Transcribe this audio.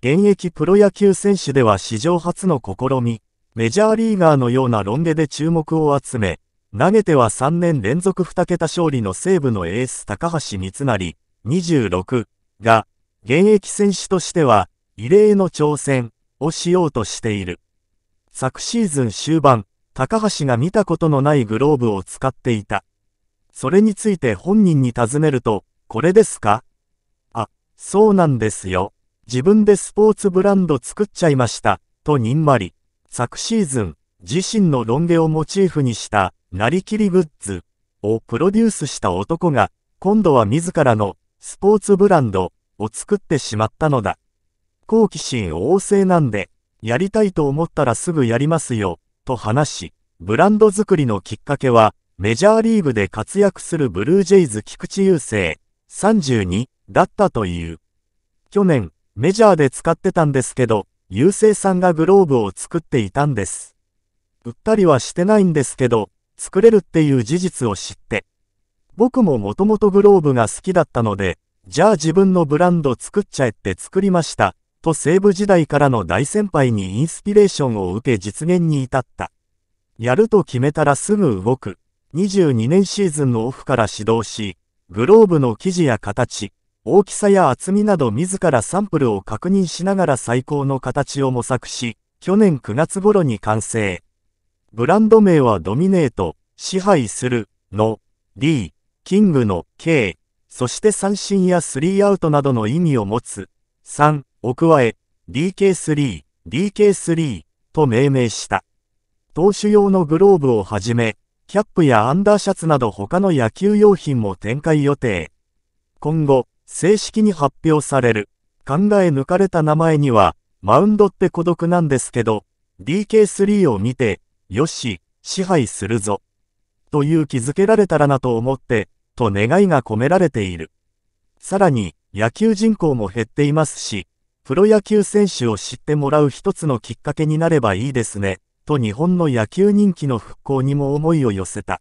現役プロ野球選手では史上初の試み、メジャーリーガーのようなロン毛で注目を集め、投げては3年連続2桁勝利の西武のエース高橋光成、26が、現役選手としては、異例の挑戦をしようとしている。昨シーズン終盤、高橋が見たことのないグローブを使っていた。それについて本人に尋ねると、これですかあ、そうなんですよ。自分でスポーツブランド作っちゃいました、とにんまり。昨シーズン、自身のロン毛をモチーフにした、なりきりグッズをプロデュースした男が、今度は自らのスポーツブランドを作ってしまったのだ。好奇心旺盛なんで、やりたいと思ったらすぐやりますよ、と話し、ブランド作りのきっかけは、メジャーリーグで活躍するブルージェイズ菊池雄星32だったという。去年、メジャーで使ってたんですけど、優勢さんがグローブを作っていたんです。売ったりはしてないんですけど、作れるっていう事実を知って。僕ももともとグローブが好きだったので、じゃあ自分のブランド作っちゃえって作りました、と西部時代からの大先輩にインスピレーションを受け実現に至った。やると決めたらすぐ動く。22年シーズンのオフから始動し、グローブの生地や形、大きさや厚みなど自らサンプルを確認しながら最高の形を模索し、去年9月頃に完成。ブランド名はドミネート、支配する、の、D、キングの、K、そして三振やスリーアウトなどの意味を持つ、3を加え、DK3、DK3 と命名した。投手用のグローブをはじめ、キャップやアンダーシャツなど他の野球用品も展開予定。今後、正式に発表される。考え抜かれた名前には、マウンドって孤独なんですけど、DK3 を見て、よし、支配するぞ。という気づけられたらなと思って、と願いが込められている。さらに、野球人口も減っていますし、プロ野球選手を知ってもらう一つのきっかけになればいいですね、と日本の野球人気の復興にも思いを寄せた。